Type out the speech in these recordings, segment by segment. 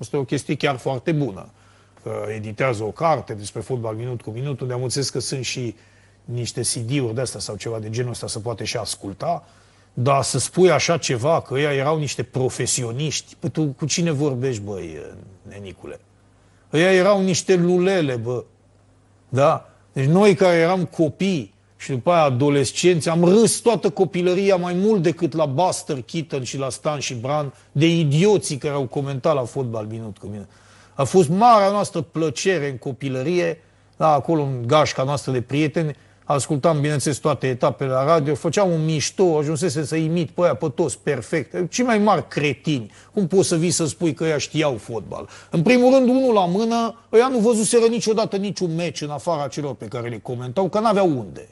Asta e o chestie chiar foarte bună. Că editează o carte despre fotbal minut cu minut, unde am înțeles că sunt și niște CD-uri de astea sau ceva de genul ăsta să poate și asculta, dar să spui așa ceva, că ei erau niște profesioniști, păi tu cu cine vorbești, băi, nenicule? Ei erau niște lulele, bă. Da? Deci noi care eram copii, și după aia adolescenți, am râs toată copilăria mai mult decât la Buster Keaton și la Stan și Bran, de idioții care au comentat la fotbal minut cu mine. A fost marea noastră plăcere în copilărie, da, acolo în gașca noastră de prieteni, ascultam, bineînțeles, toate etapele la radio, făceam un mișto, ajunsese să imit pe aia pe toți perfect. ce mai mari cretini, cum poți să vii să spui că ea știau fotbal? În primul rând, unul la mână, ea nu văzuseră niciodată niciun meci în afara celor pe care le comentau, că n-aveau unde.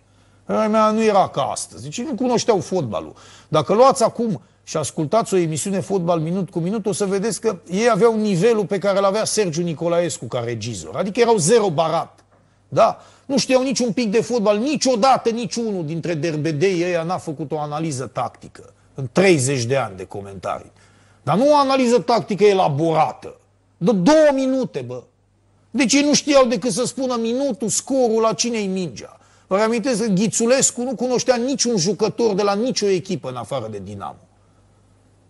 Aia mea nu era ca astăzi. Deci nu cunoșteau fotbalul. Dacă luați acum și ascultați o emisiune fotbal minut cu minut, o să vedeți că ei aveau nivelul pe care îl avea Sergiu Nicolaescu ca regizor. Adică erau zero barat. Da? Nu știau niciun pic de fotbal. Niciodată niciunul dintre derbedei ei n-a făcut o analiză tactică în 30 de ani de comentarii. Dar nu o analiză tactică elaborată. De două minute, bă. Deci ei nu știau decât să spună minutul, scorul, la cine-i mingea. Vă reamintesc că Ghițulescu nu cunoștea niciun jucător de la nicio echipă în afară de Dinamo.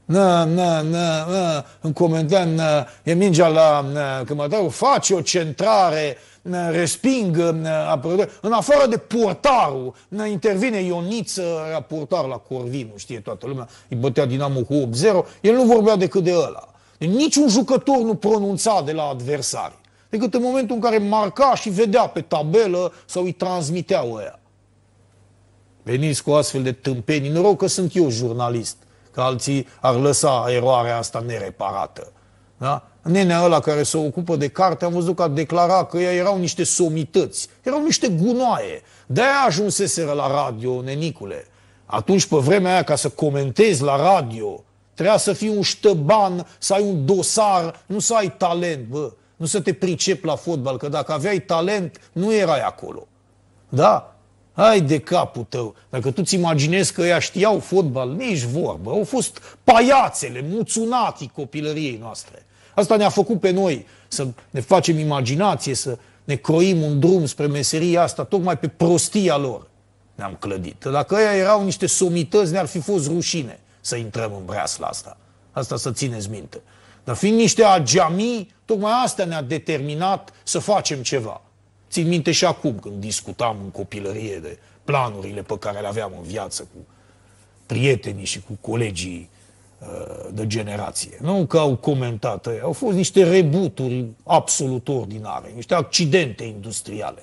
Na, na, na, na, îmi comentea na, e mingea la na, Cămătaru, face o centrare, na, resping na, În afară de portarul, na, intervine Ioniță, era portar la Corvinu, știe toată lumea, îi bătea Dinamo cu 8-0, el nu vorbea decât de ăla. Deci niciun jucător nu pronunța de la adversari decât în momentul în care marca și vedea pe tabelă sau îi transmitea oia. Veniți cu astfel de tâmpenii, noroc că sunt eu jurnalist, că alții ar lăsa eroarea asta nereparată. Da? Nenea ăla care se ocupă de carte, am văzut că a declarat că ea erau niște somități, erau niște gunoaie. De-aia ajunseseră la radio, nenicule. Atunci, pe vremea aia, ca să comentezi la radio, trebuia să fii un ștăban, să ai un dosar, nu să ai talent, bă. Nu să te pricep la fotbal, că dacă aveai talent, nu erai acolo. Da? Hai de capul tău. Dacă tu-ți imaginezi că ea știau fotbal, nici vorbă. Au fost paiațele, muțunatii copilăriei noastre. Asta ne-a făcut pe noi să ne facem imaginație, să ne croim un drum spre meseria asta, tocmai pe prostia lor ne-am clădit. Dacă ei erau niște somități, ne-ar fi fost rușine să intrăm în breasla asta. Asta să țineți minte. Dar fiind niște agiamii, tocmai asta ne-a determinat să facem ceva. Țin minte și acum când discutam în copilărie de planurile pe care le aveam în viață cu prietenii și cu colegii uh, de generație. Nu că au comentat, au fost niște rebuturi absolut ordinare, niște accidente industriale.